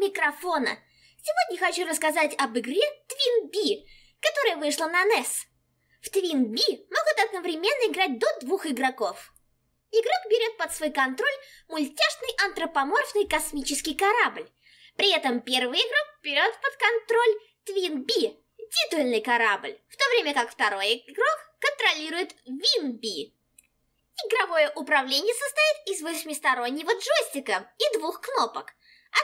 микрофона. Сегодня хочу рассказать об игре Twin B, которая вышла на NES. В Twin B могут одновременно играть до двух игроков. Игрок берет под свой контроль мультяшный антропоморфный космический корабль. При этом первый игрок берет под контроль Twin B, титульный корабль, в то время как второй игрок контролирует Win B. Игровое управление состоит из восьмистороннего джойстика и двух кнопок,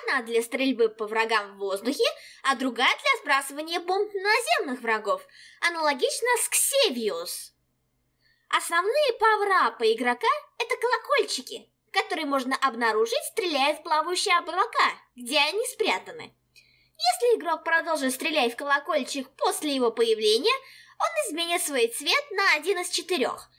Одна для стрельбы по врагам в воздухе, а другая для сбрасывания бомб наземных врагов, аналогично с Ксевиус. Основные пауэрапы игрока – это колокольчики, которые можно обнаружить, стреляя в плавающие облака, где они спрятаны. Если игрок продолжит стрелять в колокольчик после его появления, он изменит свой цвет на один из четырех –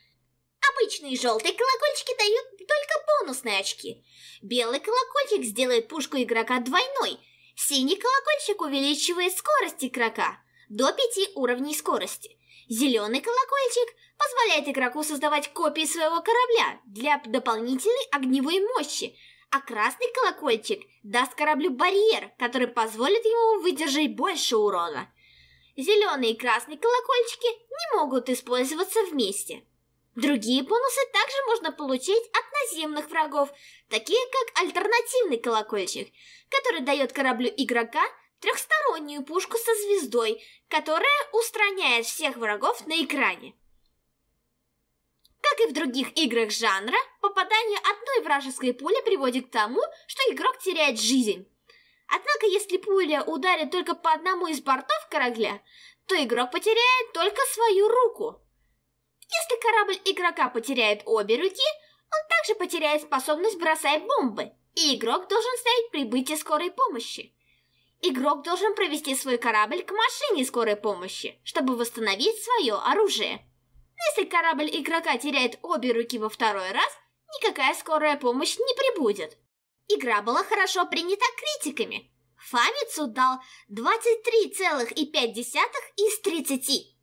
Обычные желтые колокольчики дают только бонусные очки. Белый колокольчик сделает пушку игрока двойной. Синий колокольчик увеличивает скорость игрока до 5 уровней скорости. Зеленый колокольчик позволяет игроку создавать копии своего корабля для дополнительной огневой мощи, а красный колокольчик даст кораблю барьер, который позволит ему выдержать больше урона. Зеленый и красный колокольчики не могут использоваться вместе. Другие бонусы также можно получить от наземных врагов, такие как альтернативный колокольчик, который дает кораблю игрока трехстороннюю пушку со звездой, которая устраняет всех врагов на экране. Как и в других играх жанра, попадание одной вражеской пули приводит к тому, что игрок теряет жизнь. Однако, если пуля ударит только по одному из бортов корабля, то игрок потеряет только свою руку корабль игрока потеряет обе руки, он также потеряет способность бросать бомбы, и игрок должен стоять прибытие скорой помощи. Игрок должен провести свой корабль к машине скорой помощи, чтобы восстановить свое оружие. если корабль игрока теряет обе руки во второй раз, никакая скорая помощь не прибудет. Игра была хорошо принята критиками. Фамицу дал 23,5 из 30.